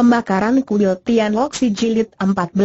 Pembakaran kuil Tian Tianloksi Jilid 14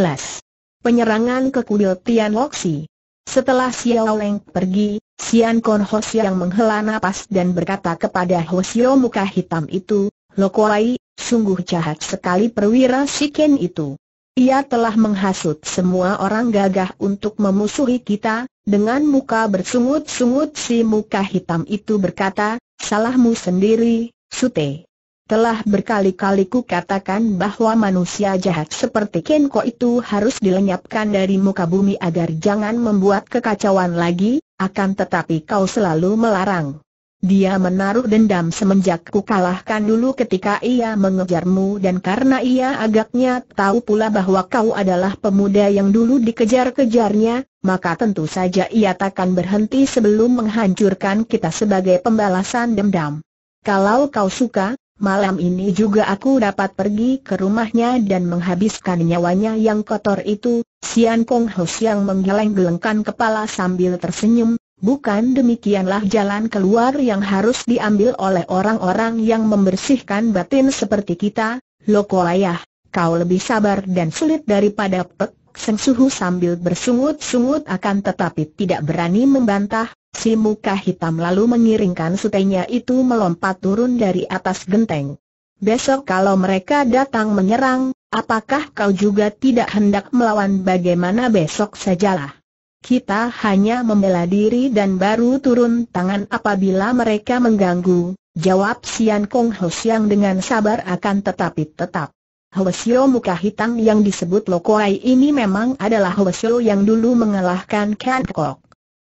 Penyerangan ke kuil Tian Tianloksi Setelah Xiao Leng pergi, Sian Kon Ho yang menghela nafas dan berkata kepada Ho muka hitam itu, Kuai, sungguh jahat sekali perwira Siken itu. Ia telah menghasut semua orang gagah untuk memusuhi kita, dengan muka bersungut-sungut si muka hitam itu berkata, salahmu sendiri, Sute. Telah berkali-kali ku katakan bahwa manusia jahat seperti Kenko itu harus dilenyapkan dari muka bumi agar jangan membuat kekacauan lagi, akan tetapi kau selalu melarang. Dia menaruh dendam semenjak ku kalahkan dulu ketika ia mengejarmu dan karena ia agaknya tahu pula bahwa kau adalah pemuda yang dulu dikejar-kejarnya, maka tentu saja ia takkan berhenti sebelum menghancurkan kita sebagai pembalasan dendam. Kalau kau suka, Malam ini juga aku dapat pergi ke rumahnya dan menghabiskan nyawanya yang kotor itu, Sian Kong Ho yang menggeleng-gelengkan kepala sambil tersenyum, bukan demikianlah jalan keluar yang harus diambil oleh orang-orang yang membersihkan batin seperti kita, Loko Ayah, kau lebih sabar dan sulit daripada Pek Seng Suhu sambil bersungut-sungut akan tetapi tidak berani membantah, Si muka hitam lalu mengiringkan sutenya itu melompat turun dari atas genteng. Besok kalau mereka datang menyerang, apakah kau juga tidak hendak melawan bagaimana besok sajalah? Kita hanya membela diri dan baru turun tangan apabila mereka mengganggu, jawab Sian Kong Ho Siang dengan sabar akan tetapi tetap. Hwasyo muka hitam yang disebut Lokoai ini memang adalah Hwasyo yang dulu mengalahkan Kan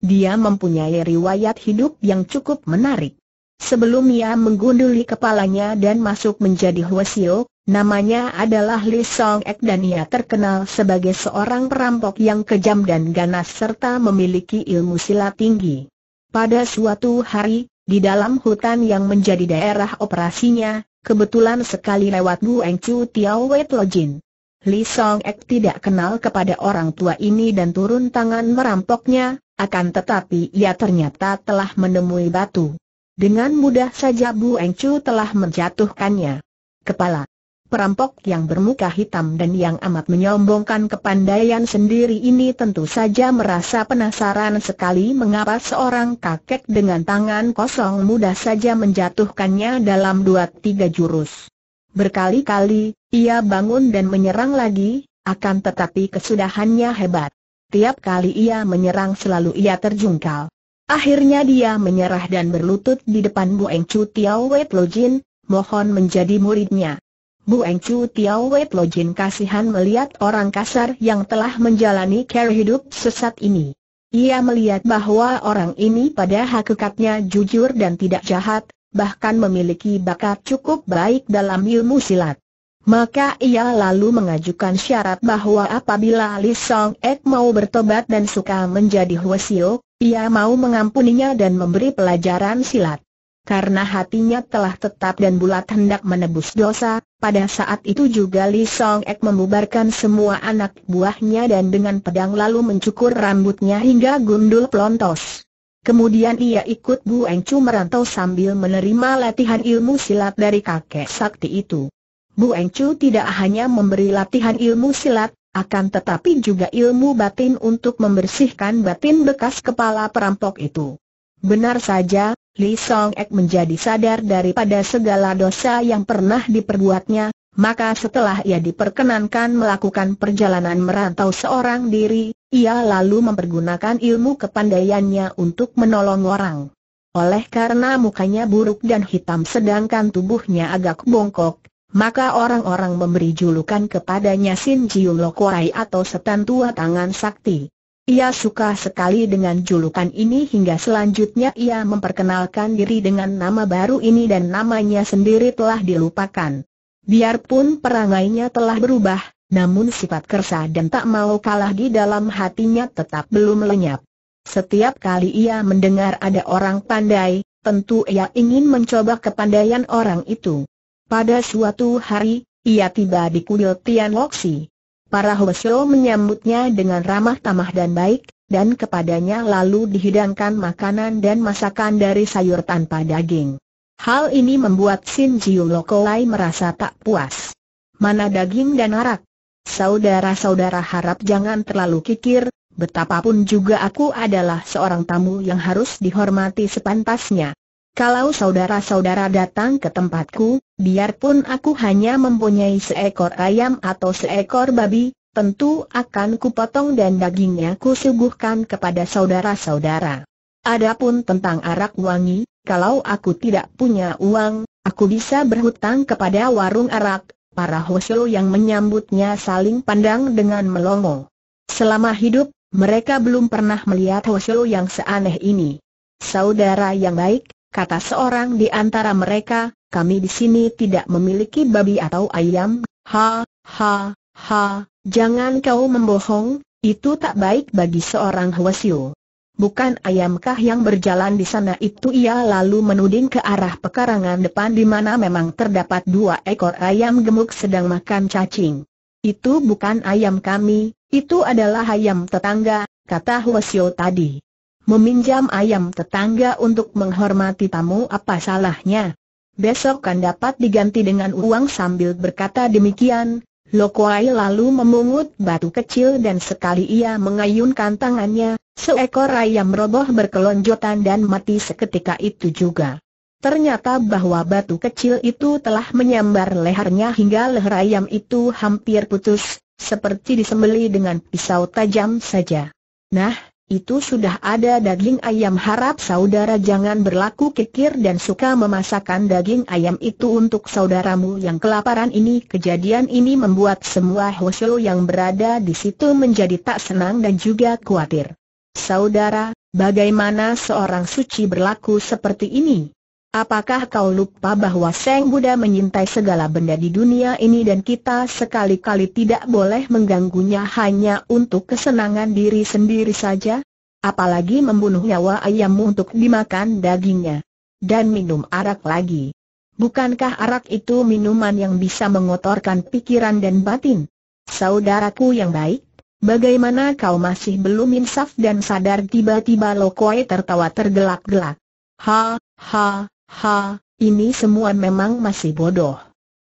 dia mempunyai riwayat hidup yang cukup menarik. Sebelum ia menggunduli kepalanya dan masuk menjadi Huasio, namanya adalah Li Song Ek dan ia terkenal sebagai seorang perampok yang kejam dan ganas serta memiliki ilmu silat tinggi. Pada suatu hari, di dalam hutan yang menjadi daerah operasinya, kebetulan sekali lewat Eng Chu Tiao Wei Jin. Li Song Ek tidak kenal kepada orang tua ini dan turun tangan merampoknya, akan tetapi ia ternyata telah menemui batu. Dengan mudah saja Bu Engcu telah menjatuhkannya. Kepala perampok yang bermuka hitam dan yang amat menyombongkan kepandaian sendiri ini tentu saja merasa penasaran sekali mengapa seorang kakek dengan tangan kosong mudah saja menjatuhkannya dalam dua tiga jurus. Berkali-kali, ia bangun dan menyerang lagi, akan tetapi kesudahannya hebat. Tiap kali ia menyerang selalu ia terjungkal. Akhirnya dia menyerah dan berlutut di depan Bu Eng Chu Tiao Wei Lo Jin, mohon menjadi muridnya. Bu Eng Chu Tiao Wei Lo Jin kasihan melihat orang kasar yang telah menjalani cara hidup sesat ini. Ia melihat bahwa orang ini pada hakikatnya jujur dan tidak jahat, bahkan memiliki bakat cukup baik dalam ilmu silat. Maka ia lalu mengajukan syarat bahwa apabila Li Song Ek mau bertobat dan suka menjadi Huasio, ia mau mengampuninya dan memberi pelajaran silat. Karena hatinya telah tetap dan bulat hendak menebus dosa, pada saat itu juga Li Song Ek membubarkan semua anak buahnya dan dengan pedang lalu mencukur rambutnya hingga gundul pelontos. Kemudian ia ikut Bu Eng Chu merantau sambil menerima latihan ilmu silat dari kakek sakti itu. Bu Engcu tidak hanya memberi latihan ilmu silat, akan tetapi juga ilmu batin untuk membersihkan batin bekas kepala perampok itu. Benar saja, Li Song Ek menjadi sadar daripada segala dosa yang pernah diperbuatnya, maka setelah ia diperkenankan melakukan perjalanan merantau seorang diri, ia lalu mempergunakan ilmu kepandaiannya untuk menolong orang. Oleh karena mukanya buruk dan hitam sedangkan tubuhnya agak bongkok, maka orang-orang memberi julukan kepadanya Sin Jiu Lokuai atau setan tua tangan sakti. Ia suka sekali dengan julukan ini hingga selanjutnya ia memperkenalkan diri dengan nama baru ini dan namanya sendiri telah dilupakan. Biarpun perangainya telah berubah, namun sifat kersa dan tak mau kalah di dalam hatinya tetap belum lenyap. Setiap kali ia mendengar ada orang pandai, tentu ia ingin mencoba kepandaian orang itu. Pada suatu hari, ia tiba di kuil Tian Woksi. Para Hwasyo menyambutnya dengan ramah tamah dan baik, dan kepadanya lalu dihidangkan makanan dan masakan dari sayur tanpa daging. Hal ini membuat Sin Jiu Lokolai merasa tak puas. Mana daging dan arak? Saudara-saudara harap jangan terlalu kikir, betapapun juga aku adalah seorang tamu yang harus dihormati sepantasnya. Kalau saudara-saudara datang ke tempatku, biarpun aku hanya mempunyai seekor ayam atau seekor babi, tentu akan kupotong dan dagingnya kusuguhkan kepada saudara-saudara. Adapun tentang arak wangi, kalau aku tidak punya uang, aku bisa berhutang kepada warung arak, para hosyo yang menyambutnya saling pandang dengan melongo. Selama hidup, mereka belum pernah melihat hosyo yang seaneh ini. Saudara yang baik, kata seorang di antara mereka, kami di sini tidak memiliki babi atau ayam, ha, ha, ha, jangan kau membohong, itu tak baik bagi seorang Hwasyo. Bukan ayamkah yang berjalan di sana itu ia lalu menuding ke arah pekarangan depan di mana memang terdapat dua ekor ayam gemuk sedang makan cacing. Itu bukan ayam kami, itu adalah ayam tetangga, kata Hwasyo tadi. Meminjam ayam tetangga untuk menghormati tamu apa salahnya? Besok kan dapat diganti dengan uang sambil berkata demikian, Lokoai lalu memungut batu kecil dan sekali ia mengayunkan tangannya, seekor ayam roboh berkelonjotan dan mati seketika itu juga. Ternyata bahwa batu kecil itu telah menyambar lehernya hingga leher ayam itu hampir putus, seperti disembeli dengan pisau tajam saja. Nah, itu sudah ada daging ayam harap saudara jangan berlaku kikir dan suka memasakkan daging ayam itu untuk saudaramu yang kelaparan ini Kejadian ini membuat semua Hosyo yang berada di situ menjadi tak senang dan juga khawatir Saudara, bagaimana seorang suci berlaku seperti ini? Apakah kau lupa bahwa Seng Buddha menyintai segala benda di dunia ini dan kita sekali-kali tidak boleh mengganggunya hanya untuk kesenangan diri sendiri saja? Apalagi membunuh nyawa ayammu untuk dimakan dagingnya. Dan minum arak lagi. Bukankah arak itu minuman yang bisa mengotorkan pikiran dan batin? Saudaraku yang baik, bagaimana kau masih belum insaf dan sadar tiba-tiba Lokoi tertawa tergelak-gelak? Ha, ha, Ha, ini semua memang masih bodoh.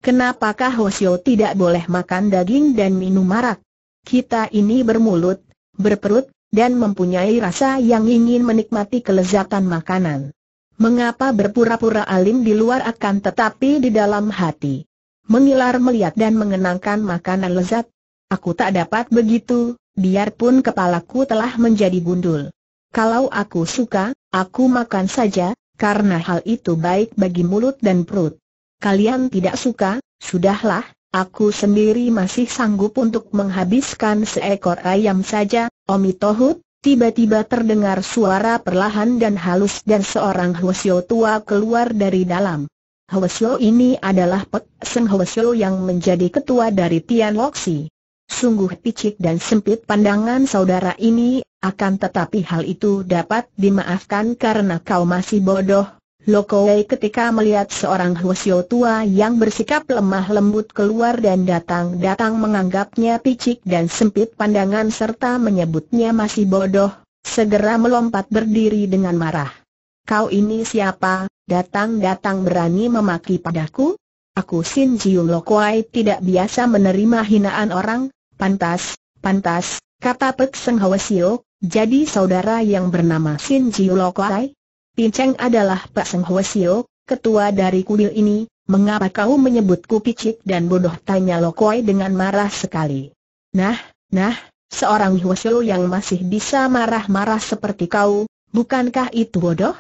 Kenapakah Hosio tidak boleh makan daging dan minum marak? Kita ini bermulut, berperut, dan mempunyai rasa yang ingin menikmati kelezatan makanan. Mengapa berpura-pura alim di luar akan tetapi di dalam hati? Mengilar melihat dan mengenangkan makanan lezat? Aku tak dapat begitu, biarpun kepalaku telah menjadi gundul. Kalau aku suka, aku makan saja, karena hal itu baik bagi mulut dan perut. Kalian tidak suka, sudahlah, aku sendiri masih sanggup untuk menghabiskan seekor ayam saja, Omi Tohut, Tiba-tiba terdengar suara perlahan dan halus dan seorang Hwasyo tua keluar dari dalam. Hwasyo ini adalah Pek Seng Hwasyo yang menjadi ketua dari Tian Loxi. Sungguh picik dan sempit pandangan saudara ini, akan tetapi hal itu dapat dimaafkan karena kau masih bodoh. Lokoe ketika melihat seorang Hwasyo tua yang bersikap lemah lembut keluar dan datang-datang menganggapnya picik dan sempit pandangan serta menyebutnya masih bodoh, segera melompat berdiri dengan marah. Kau ini siapa, datang-datang berani memaki padaku? Aku Sin Jiung Lokoai tidak biasa menerima hinaan orang, pantas, pantas, kata Pek Seng Hwasyo, jadi saudara yang bernama Sin Jiu Pin Pinceng adalah Pak Seng Sio, ketua dari kuil ini, mengapa kau menyebutku picik dan bodoh tanya Kuai dengan marah sekali. Nah, nah, seorang Sio yang masih bisa marah-marah seperti kau, bukankah itu bodoh?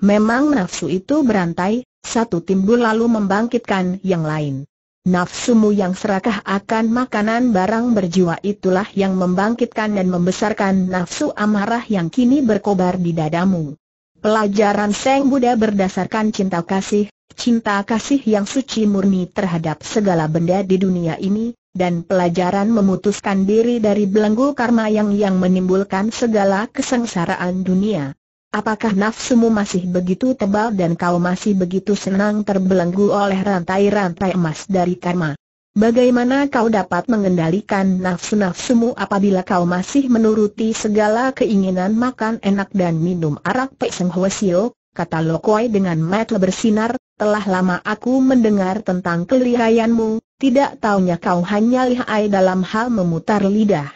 Memang nafsu itu berantai, satu timbul lalu membangkitkan yang lain. Nafsumu yang serakah akan makanan barang berjiwa itulah yang membangkitkan dan membesarkan nafsu amarah yang kini berkobar di dadamu. Pelajaran Seng Buddha berdasarkan cinta kasih, cinta kasih yang suci murni terhadap segala benda di dunia ini, dan pelajaran memutuskan diri dari belenggu karma yang yang menimbulkan segala kesengsaraan dunia. Apakah nafsumu masih begitu tebal dan kau masih begitu senang terbelenggu oleh rantai-rantai emas dari karma? Bagaimana kau dapat mengendalikan nafsu-nafsumu apabila kau masih menuruti segala keinginan makan enak dan minum arak Pek Seng Hwasio, kata Lokoi dengan mata bersinar, telah lama aku mendengar tentang kelihayanmu, tidak taunya kau hanya lihai dalam hal memutar lidah.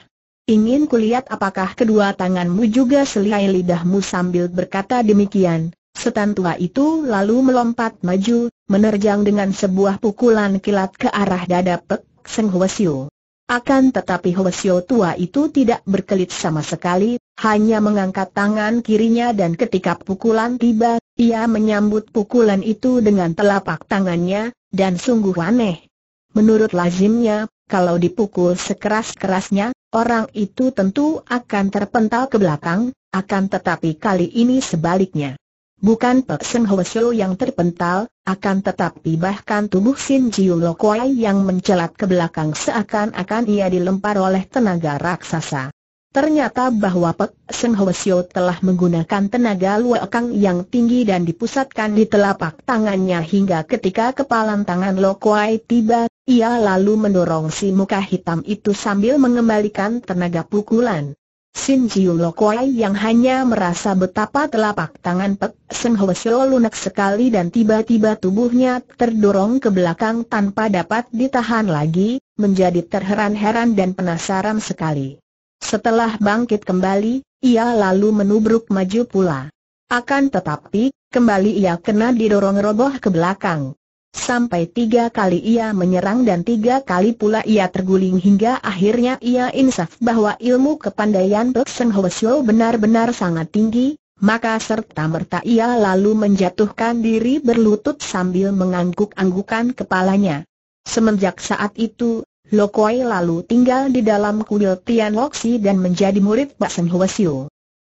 Ingin kulihat apakah kedua tanganmu juga selihai lidahmu sambil berkata demikian. Setan tua itu lalu melompat maju, menerjang dengan sebuah pukulan kilat ke arah dada Pek Seng Hwasyo. Akan tetapi Hwasyo tua itu tidak berkelit sama sekali, hanya mengangkat tangan kirinya dan ketika pukulan tiba, ia menyambut pukulan itu dengan telapak tangannya, dan sungguh aneh. Menurut lazimnya, kalau dipukul sekeras-kerasnya, Orang itu tentu akan terpental ke belakang, akan tetapi kali ini sebaliknya. Bukan Pek Seng Ho yang terpental, akan tetapi bahkan tubuh Sin Jiu Lo Kuai yang mencelat ke belakang seakan-akan ia dilempar oleh tenaga raksasa. Ternyata bahwa Pek Seng Ho telah menggunakan tenaga luakang yang tinggi dan dipusatkan di telapak tangannya hingga ketika kepalan tangan Lo Kuai tiba ia lalu mendorong si muka hitam itu sambil mengembalikan tenaga pukulan. Sin Jiu Lokoi yang hanya merasa betapa telapak tangan Pek Seng Ho lunak sekali dan tiba-tiba tubuhnya terdorong ke belakang tanpa dapat ditahan lagi, menjadi terheran-heran dan penasaran sekali. Setelah bangkit kembali, ia lalu menubruk maju pula. Akan tetapi, kembali ia kena didorong roboh ke belakang. Sampai tiga kali ia menyerang dan tiga kali pula ia terguling hingga akhirnya ia insaf bahwa ilmu kepandaian Pek Seng benar-benar sangat tinggi, maka serta-merta ia lalu menjatuhkan diri berlutut sambil mengangguk-anggukan kepalanya. Semenjak saat itu, Lokoi lalu tinggal di dalam kuil Tian Loksi dan menjadi murid Pak Seng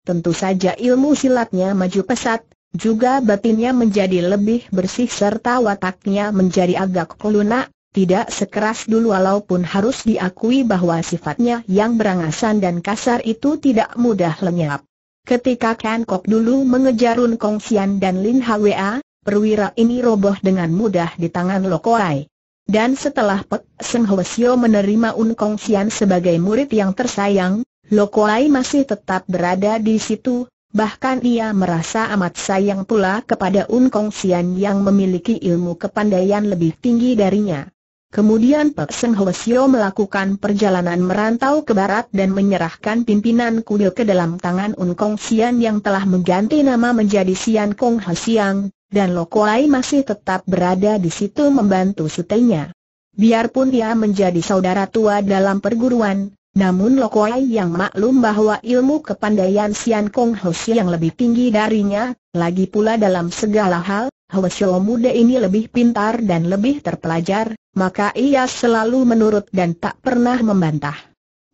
Tentu saja ilmu silatnya maju pesat, juga batinnya menjadi lebih bersih serta wataknya menjadi agak kulunak, tidak sekeras dulu walaupun harus diakui bahwa sifatnya yang berangasan dan kasar itu tidak mudah lenyap. Ketika Kan Kok dulu mengejar Un Kong Xian dan Lin Hwa, perwira ini roboh dengan mudah di tangan Lokoai. Dan setelah Pek Seng Hwasyo menerima Un Kong Xian sebagai murid yang tersayang, Lokoai masih tetap berada di situ, Bahkan ia merasa amat sayang pula kepada Un Kong Sian yang memiliki ilmu kepandaian lebih tinggi darinya. Kemudian Pek Seng Sio melakukan perjalanan merantau ke barat dan menyerahkan pimpinan kuil ke dalam tangan Un Kong Sian yang telah mengganti nama menjadi Sian Kong Siang, dan Kuai masih tetap berada di situ membantu sutenya. Biarpun ia menjadi saudara tua dalam perguruan, namun Lokoai yang maklum bahwa ilmu kepandaian Sian Kong Hoshi yang lebih tinggi darinya, lagi pula dalam segala hal, Hoshio muda ini lebih pintar dan lebih terpelajar, maka ia selalu menurut dan tak pernah membantah.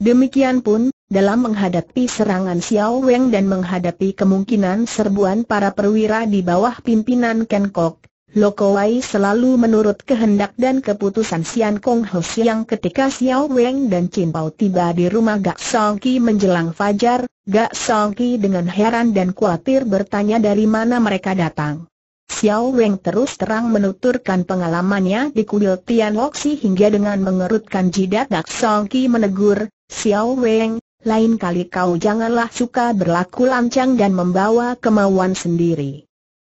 Demikian pun, dalam menghadapi serangan Xiao Weng dan menghadapi kemungkinan serbuan para perwira di bawah pimpinan Ken Kok, Lokowai selalu menurut kehendak dan keputusan Sian Kong Ho Siang ketika Xiao Weng dan Chin Pao tiba di rumah Gak Song Ki menjelang fajar, Gak Song Ki dengan heran dan khawatir bertanya dari mana mereka datang. Xiao Weng terus terang menuturkan pengalamannya di kuil Tian Loksi hingga dengan mengerutkan jidat Gak Song Ki menegur, Xiao Weng, lain kali kau janganlah suka berlaku lancang dan membawa kemauan sendiri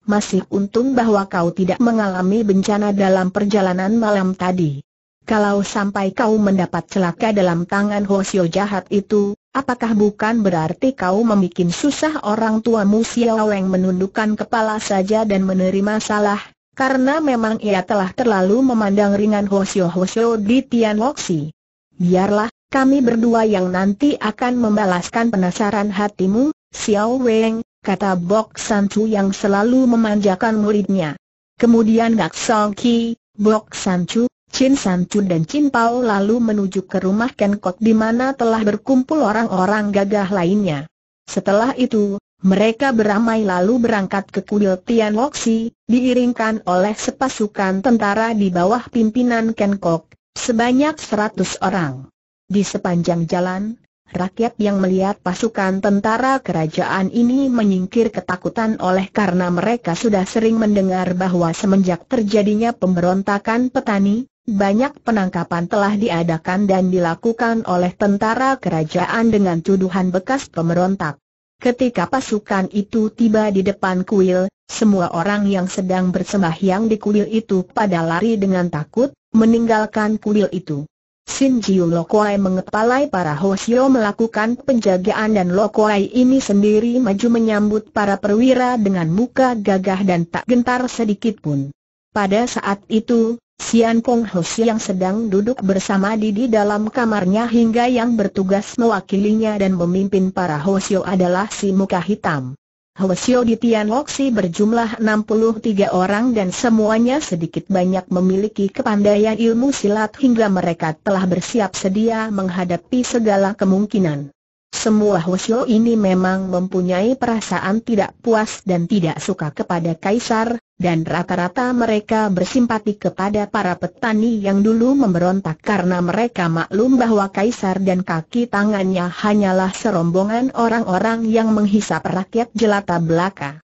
masih untung bahwa kau tidak mengalami bencana dalam perjalanan malam tadi. Kalau sampai kau mendapat celaka dalam tangan Hosio jahat itu, apakah bukan berarti kau membuat susah orang tua Xiao Weng menundukkan kepala saja dan menerima salah, karena memang ia telah terlalu memandang ringan Hosio Hosio di Tian Woksi. Biarlah, kami berdua yang nanti akan membalaskan penasaran hatimu, Xiao Weng, kata Bok San Chu yang selalu memanjakan muridnya. Kemudian Gak Song Ki, Bok San Chu, Chin San Chu dan Chin Pao lalu menuju ke rumah Ken Kok di mana telah berkumpul orang-orang gagah lainnya. Setelah itu, mereka beramai lalu berangkat ke kuil Tian Loksi, diiringkan oleh sepasukan tentara di bawah pimpinan Ken Kok, sebanyak seratus orang. Di sepanjang jalan, Rakyat yang melihat pasukan tentara kerajaan ini menyingkir ketakutan oleh karena mereka sudah sering mendengar bahwa semenjak terjadinya pemberontakan petani, banyak penangkapan telah diadakan dan dilakukan oleh tentara kerajaan dengan tuduhan bekas pemberontak. Ketika pasukan itu tiba di depan kuil, semua orang yang sedang bersembahyang di kuil itu pada lari dengan takut, meninggalkan kuil itu. Sin Jiu Lokoai mengepalai para Hosio melakukan penjagaan dan Lokoai ini sendiri maju menyambut para perwira dengan muka gagah dan tak gentar sedikit pun. Pada saat itu, Sian Kong Hosio yang sedang duduk bersama Didi dalam kamarnya hingga yang bertugas mewakilinya dan memimpin para Hosio adalah si muka hitam. Hwasyo di Tianloksi berjumlah 63 orang dan semuanya sedikit banyak memiliki kepandaian ilmu silat hingga mereka telah bersiap sedia menghadapi segala kemungkinan. Semua Hwasyo ini memang mempunyai perasaan tidak puas dan tidak suka kepada Kaisar, dan rata-rata mereka bersimpati kepada para petani yang dulu memberontak karena mereka maklum bahwa kaisar dan kaki tangannya hanyalah serombongan orang-orang yang menghisap rakyat jelata belaka.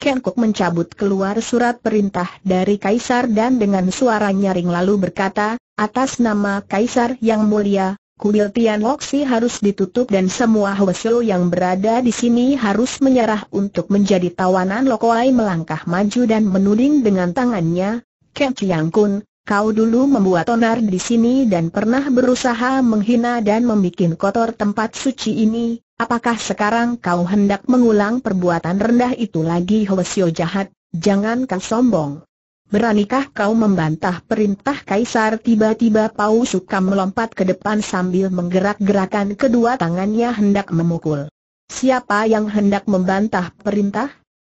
Kenkuk mencabut keluar surat perintah dari kaisar dan dengan suara nyaring lalu berkata, atas nama kaisar yang mulia, kuil Tian Loksi harus ditutup dan semua Hwasyo yang berada di sini harus menyerah untuk menjadi tawanan Lokoai melangkah maju dan menuding dengan tangannya, Ken Chiang Kun, kau dulu membuat onar di sini dan pernah berusaha menghina dan membuat kotor tempat suci ini, apakah sekarang kau hendak mengulang perbuatan rendah itu lagi Hwasyo jahat, jangan kau sombong. Beranikah kau membantah perintah Kaisar? Tiba-tiba Pau suka melompat ke depan sambil menggerak-gerakan kedua tangannya hendak memukul. Siapa yang hendak membantah perintah?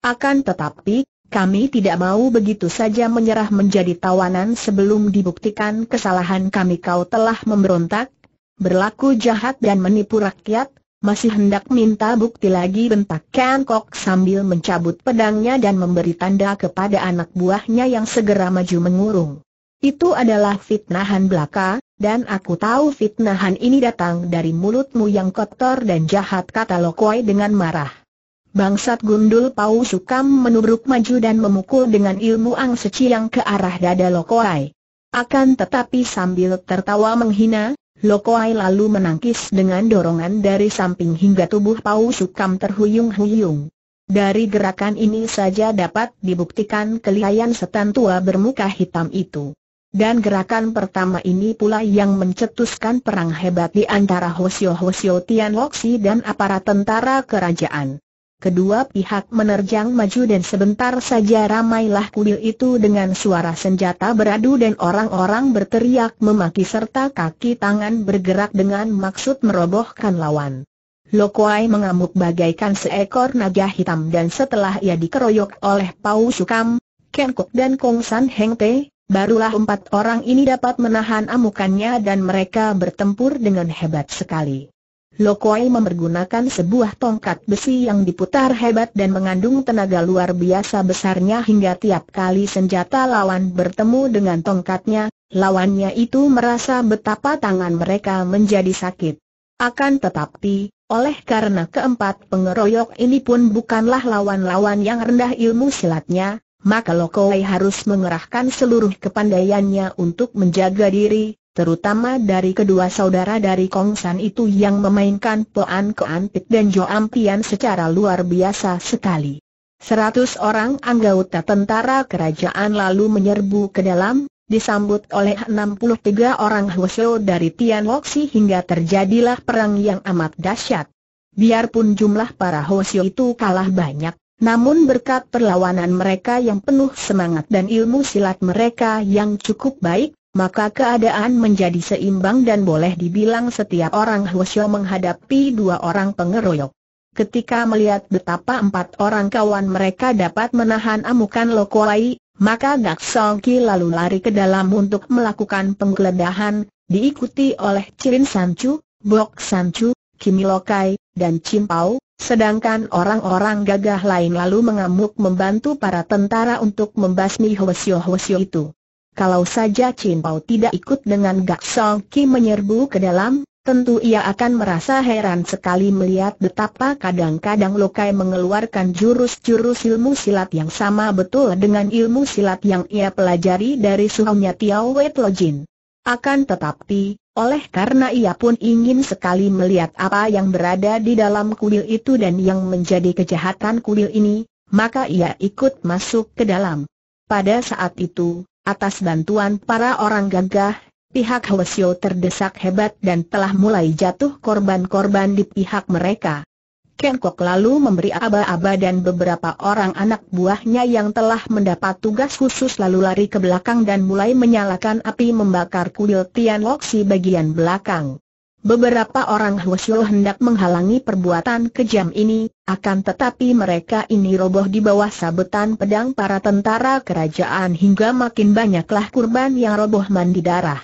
Akan tetapi, kami tidak mau begitu saja menyerah menjadi tawanan sebelum dibuktikan kesalahan kami kau telah memberontak, berlaku jahat dan menipu rakyat, masih hendak minta bukti lagi bentak Ken Kok sambil mencabut pedangnya dan memberi tanda kepada anak buahnya yang segera maju mengurung. Itu adalah fitnahan belaka, dan aku tahu fitnahan ini datang dari mulutmu yang kotor dan jahat kata Lokoi dengan marah. Bangsat gundul Pau Sukam menubruk maju dan memukul dengan ilmu ang seciang ke arah dada Lokoi. Akan tetapi sambil tertawa menghina, Lokoai lalu menangkis dengan dorongan dari samping hingga tubuh Pau Sukam terhuyung-huyung. Dari gerakan ini saja dapat dibuktikan kelihayan setan tua bermuka hitam itu. Dan gerakan pertama ini pula yang mencetuskan perang hebat di antara Hosio Hosio Tian Loksi dan aparat tentara kerajaan. Kedua pihak menerjang maju dan sebentar saja ramailah kuil itu dengan suara senjata beradu dan orang-orang berteriak memaki serta kaki tangan bergerak dengan maksud merobohkan lawan. Lokuai mengamuk bagaikan seekor naga hitam dan setelah ia dikeroyok oleh Pau Sukam, Ken dan Kong San Heng Te, barulah empat orang ini dapat menahan amukannya dan mereka bertempur dengan hebat sekali. Lokoi mempergunakan sebuah tongkat besi yang diputar hebat dan mengandung tenaga luar biasa besarnya hingga tiap kali senjata lawan bertemu dengan tongkatnya, lawannya itu merasa betapa tangan mereka menjadi sakit. Akan tetapi, oleh karena keempat pengeroyok ini pun bukanlah lawan-lawan yang rendah ilmu silatnya, maka Lokoi harus mengerahkan seluruh kepandaiannya untuk menjaga diri, terutama dari kedua saudara dari Kong San itu yang memainkan Poan Koan dan Jo Ampian secara luar biasa sekali. Seratus orang anggota tentara kerajaan lalu menyerbu ke dalam, disambut oleh 63 orang Hwasyo dari Tian Woksi hingga terjadilah perang yang amat dahsyat. Biarpun jumlah para Hwasyo itu kalah banyak, namun berkat perlawanan mereka yang penuh semangat dan ilmu silat mereka yang cukup baik, maka keadaan menjadi seimbang dan boleh dibilang setiap orang Hwasyo menghadapi dua orang pengeroyok. Ketika melihat betapa empat orang kawan mereka dapat menahan amukan Lokoai, maka Gak Songki lalu lari ke dalam untuk melakukan penggeledahan, diikuti oleh Cirin Sanchu, Bok Sanchu, Kimi Lokai, dan Cimpau, sedangkan orang-orang gagah lain lalu mengamuk membantu para tentara untuk membasmi Hwasyo-Hwasyo itu. Kalau saja Chin Pao tidak ikut dengan Gak Song Ki menyerbu ke dalam, tentu ia akan merasa heran sekali melihat betapa kadang-kadang Lokai mengeluarkan jurus-jurus ilmu silat yang sama betul dengan ilmu silat yang ia pelajari dari suhunya Tiao Wei Jin. Akan tetapi, oleh karena ia pun ingin sekali melihat apa yang berada di dalam kuil itu dan yang menjadi kejahatan kuil ini, maka ia ikut masuk ke dalam. Pada saat itu, Atas bantuan para orang gagah, pihak Hwasyo terdesak hebat dan telah mulai jatuh korban-korban di pihak mereka. Kengkok lalu memberi aba-aba dan beberapa orang anak buahnya yang telah mendapat tugas khusus lalu lari ke belakang dan mulai menyalakan api membakar kuil Tian Loksi bagian belakang. Beberapa orang Husyul hendak menghalangi perbuatan kejam ini, akan tetapi mereka ini roboh di bawah sabetan pedang para tentara kerajaan hingga makin banyaklah kurban yang roboh mandi darah.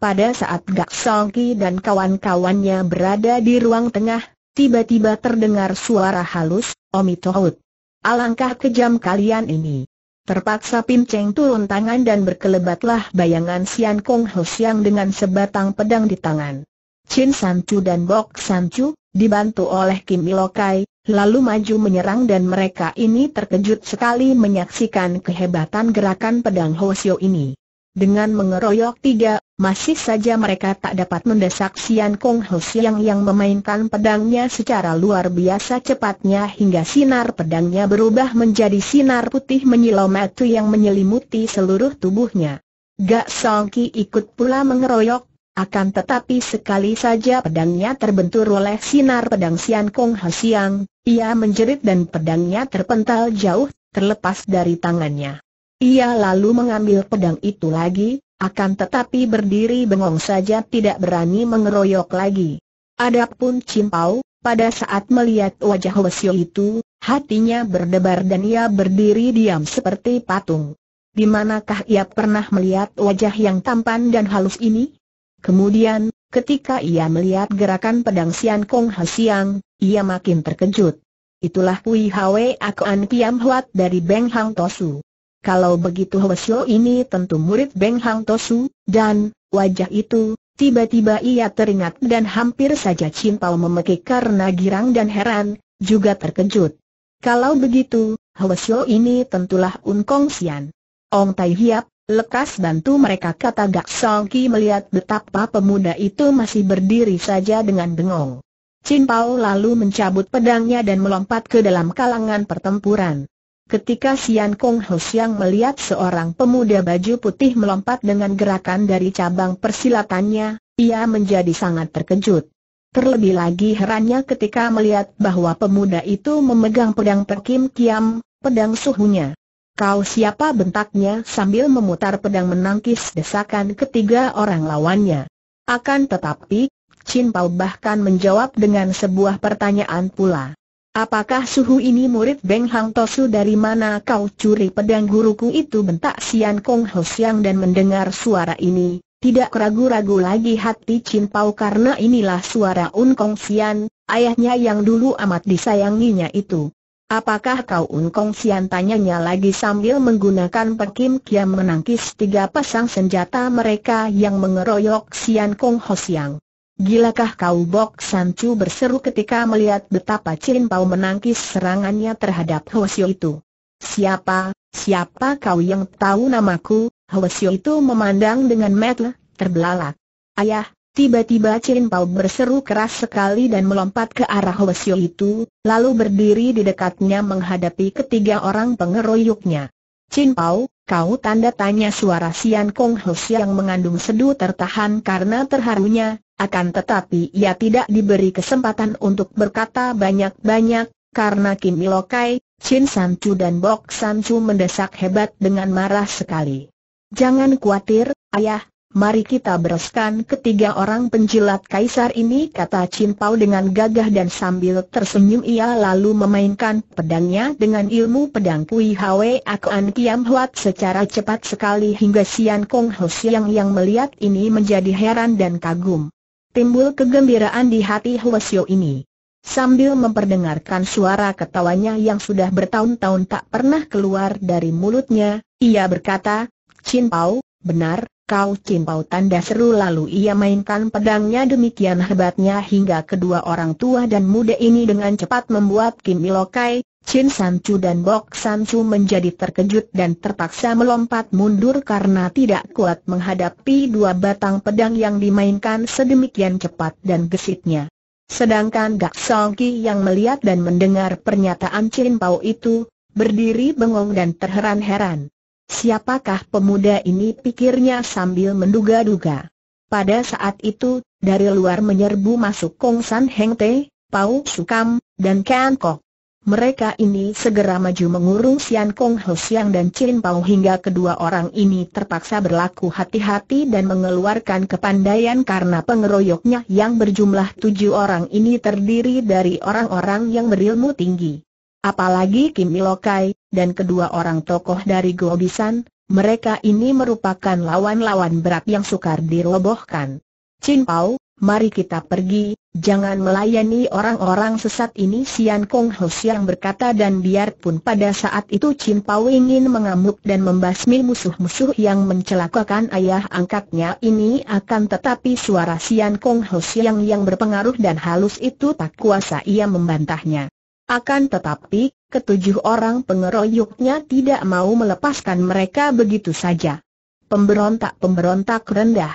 Pada saat Gak Songki dan kawan-kawannya berada di ruang tengah, tiba-tiba terdengar suara halus, Omi Tohut. Alangkah kejam kalian ini. Terpaksa Pin Cheng turun tangan dan berkelebatlah bayangan Sian Kong Ho Siang dengan sebatang pedang di tangan. Chin Sancu dan Bok Sancu, dibantu oleh Kim Ilokai, lalu maju menyerang dan mereka ini terkejut sekali menyaksikan kehebatan gerakan pedang Hoshio ini. Dengan mengeroyok tiga, masih saja mereka tak dapat mendesak Sian Kong Ho Siang yang memainkan pedangnya secara luar biasa cepatnya hingga sinar pedangnya berubah menjadi sinar putih menyilau mata yang menyelimuti seluruh tubuhnya. Gak Song Ki ikut pula mengeroyok akan tetapi sekali saja pedangnya terbentur oleh sinar pedang Sian Kong Hsiang, ia menjerit dan pedangnya terpental jauh, terlepas dari tangannya. Ia lalu mengambil pedang itu lagi, akan tetapi berdiri bengong saja tidak berani mengeroyok lagi. Adapun Cimpau, pada saat melihat wajah Wesio itu, hatinya berdebar dan ia berdiri diam seperti patung. Di manakah ia pernah melihat wajah yang tampan dan halus ini? Kemudian, ketika ia melihat gerakan pedang Sian Kong Siang, ia makin terkejut. Itulah Kui Hwe Akuan Piam Huat dari Beng Hang Tosu. Kalau begitu Hwasyo ini tentu murid Beng Hang Tosu, dan, wajah itu, tiba-tiba ia teringat dan hampir saja Cimpau memekik karena girang dan heran, juga terkejut. Kalau begitu, Hwasyo ini tentulah Un Kong Sian. Ong Tai Hiap, Lekas bantu mereka kata Gak Song Ki melihat betapa pemuda itu masih berdiri saja dengan bengong. Chin Pao lalu mencabut pedangnya dan melompat ke dalam kalangan pertempuran. Ketika Sian Kong Ho Siang melihat seorang pemuda baju putih melompat dengan gerakan dari cabang persilatannya, ia menjadi sangat terkejut. Terlebih lagi herannya ketika melihat bahwa pemuda itu memegang pedang Perkim Kiam, pedang suhunya. Kau siapa bentaknya sambil memutar pedang menangkis desakan ketiga orang lawannya. Akan tetapi, Chin Pao bahkan menjawab dengan sebuah pertanyaan pula. Apakah suhu ini murid Beng Hang Tosu dari mana kau curi pedang guruku itu bentak Sian Kong Ho Siang dan mendengar suara ini, tidak ragu-ragu lagi hati Chin Pao karena inilah suara Un Kong Sian, ayahnya yang dulu amat disayanginya itu. Apakah kau Unkong Sian tanyanya lagi sambil menggunakan Pekim kian menangkis tiga pasang senjata mereka yang mengeroyok Sian Kong Ho Siang. Gilakah kau Bok San Chu berseru ketika melihat betapa Chin Pao menangkis serangannya terhadap Ho Siu itu. Siapa, siapa kau yang tahu namaku? Ho Siu itu memandang dengan metel, terbelalak. Ayah, Tiba-tiba Chin Pao berseru keras sekali dan melompat ke arah Hwasyo itu, lalu berdiri di dekatnya menghadapi ketiga orang pengeroyoknya. Chin Pao, kau tanda tanya suara Sian Kong Hoshi yang mengandung seduh tertahan karena terharunya, akan tetapi ia tidak diberi kesempatan untuk berkata banyak-banyak, karena Kim Ilokai, Chin San Chu dan Bok San Chu mendesak hebat dengan marah sekali. Jangan khawatir, ayah, mari kita bereskan ketiga orang penjilat kaisar ini kata Chin Pao dengan gagah dan sambil tersenyum ia lalu memainkan pedangnya dengan ilmu pedang Kui Hwe Akuan Kiam Huat secara cepat sekali hingga Sian Kong Ho Siang yang melihat ini menjadi heran dan kagum. Timbul kegembiraan di hati Hwa Siu ini. Sambil memperdengarkan suara ketawanya yang sudah bertahun-tahun tak pernah keluar dari mulutnya, ia berkata, Chin Pao, benar, Kau cimpau tanda seru lalu ia mainkan pedangnya demikian hebatnya hingga kedua orang tua dan muda ini dengan cepat membuat Kim Ilokai, Chin Sanchu dan Bok Sanchu menjadi terkejut dan terpaksa melompat mundur karena tidak kuat menghadapi dua batang pedang yang dimainkan sedemikian cepat dan gesitnya. Sedangkan Gak Songki yang melihat dan mendengar pernyataan Chin Pao itu, berdiri bengong dan terheran-heran. Siapakah pemuda ini pikirnya sambil menduga-duga. Pada saat itu, dari luar menyerbu masuk Kong San Heng Te, Pau Sukam, dan Kan Kok. Mereka ini segera maju mengurung Sian Kong Ho Siang dan Chin Pau hingga kedua orang ini terpaksa berlaku hati-hati dan mengeluarkan kepandaian karena pengeroyoknya yang berjumlah tujuh orang ini terdiri dari orang-orang yang berilmu tinggi. Apalagi Kim Ilokai, dan kedua orang tokoh dari Gobisan, mereka ini merupakan lawan-lawan berat yang sukar dirobohkan. Chin Pao, mari kita pergi, jangan melayani orang-orang sesat ini Sian Kong Ho yang berkata dan biarpun pada saat itu Chin Pao ingin mengamuk dan membasmi musuh-musuh yang mencelakakan ayah angkatnya ini akan tetapi suara Sian Kong Ho yang yang berpengaruh dan halus itu tak kuasa ia membantahnya. Akan tetapi, ketujuh orang pengeroyoknya tidak mau melepaskan mereka begitu saja. Pemberontak-pemberontak rendah.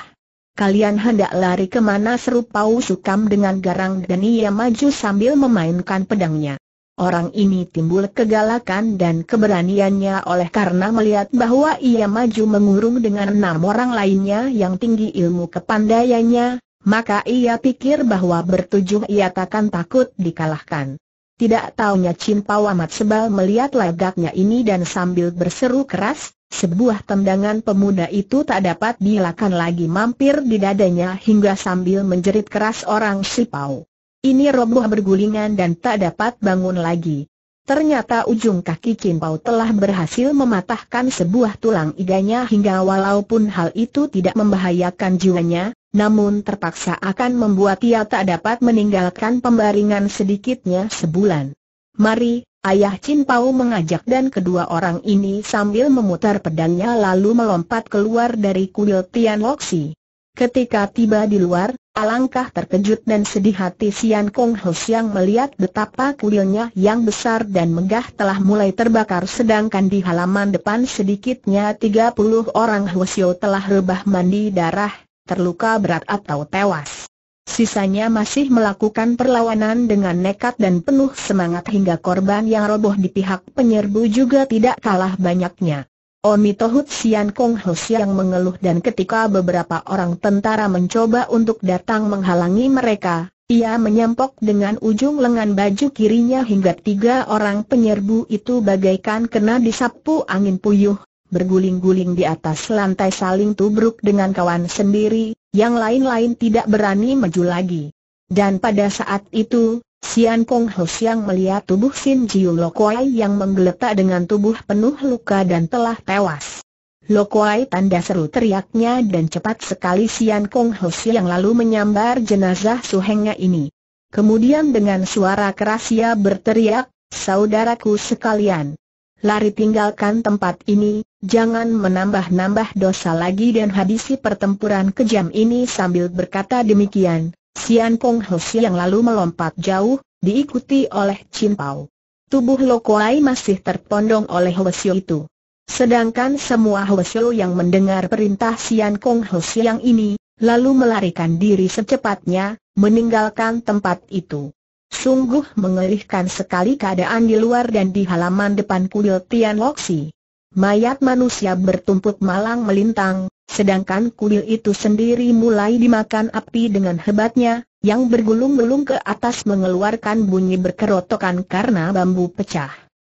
Kalian hendak lari kemana seru Pau Sukam dengan garang dan ia maju sambil memainkan pedangnya. Orang ini timbul kegalakan dan keberaniannya oleh karena melihat bahwa ia maju mengurung dengan enam orang lainnya yang tinggi ilmu kepandaiannya, maka ia pikir bahwa bertujuh ia takkan takut dikalahkan. Tidak taunya amat sebal melihat lagaknya ini dan sambil berseru keras, sebuah tendangan pemuda itu tak dapat dilakukan lagi mampir di dadanya hingga sambil menjerit keras orang Sipau. Ini roboh bergulingan dan tak dapat bangun lagi. Ternyata ujung kaki Pao telah berhasil mematahkan sebuah tulang iganya hingga walaupun hal itu tidak membahayakan jiwanya, namun terpaksa akan membuat ia tak dapat meninggalkan pembaringan sedikitnya sebulan. Mari, ayah Chin Pao mengajak dan kedua orang ini sambil memutar pedangnya lalu melompat keluar dari kuil Tian Loksi. Ketika tiba di luar, alangkah terkejut dan sedih hati Sian Kong Hus yang melihat betapa kuilnya yang besar dan megah telah mulai terbakar sedangkan di halaman depan sedikitnya 30 orang Hwasyo telah rebah mandi darah, terluka berat atau tewas. Sisanya masih melakukan perlawanan dengan nekat dan penuh semangat hingga korban yang roboh di pihak penyerbu juga tidak kalah banyaknya. Omitohut Tohut Sian Kong Ho yang mengeluh dan ketika beberapa orang tentara mencoba untuk datang menghalangi mereka, ia menyempok dengan ujung lengan baju kirinya hingga tiga orang penyerbu itu bagaikan kena disapu angin puyuh, berguling-guling di atas lantai saling tubruk dengan kawan sendiri, yang lain-lain tidak berani maju lagi. Dan pada saat itu, Sian Kong Ho Siang melihat tubuh Sin Jiu Lo Kuai yang menggeletak dengan tubuh penuh luka dan telah tewas. Lo Kuai tanda seru teriaknya dan cepat sekali Sian Kong Ho Siang lalu menyambar jenazah Su suhengnya ini. Kemudian dengan suara keras ia berteriak, saudaraku sekalian. Lari tinggalkan tempat ini, Jangan menambah-nambah dosa lagi dan habisi pertempuran kejam ini sambil berkata demikian. Sian Kong Hsi yang lalu melompat jauh, diikuti oleh Chin Pao. Tubuh Kuai masih terpondong oleh Hsi itu. Sedangkan semua Hsi yang mendengar perintah Sian Kong Hsi yang ini, lalu melarikan diri secepatnya, meninggalkan tempat itu. Sungguh mengerikan sekali keadaan di luar dan di halaman depan kuil Tian Loxi. Mayat manusia bertumpuk malang melintang, sedangkan kuil itu sendiri mulai dimakan api dengan hebatnya, yang bergulung-gulung ke atas mengeluarkan bunyi berkerotokan karena bambu pecah.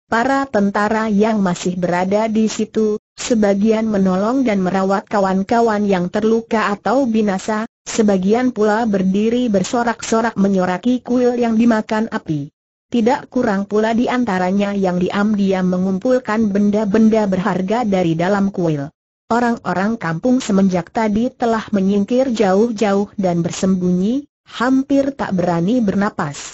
Para tentara yang masih berada di situ, sebagian menolong dan merawat kawan-kawan yang terluka atau binasa, sebagian pula berdiri bersorak-sorak menyoraki kuil yang dimakan api. Tidak kurang pula di antaranya yang diam-diam mengumpulkan benda-benda berharga dari dalam kuil. Orang-orang kampung semenjak tadi telah menyingkir jauh-jauh dan bersembunyi, hampir tak berani bernapas.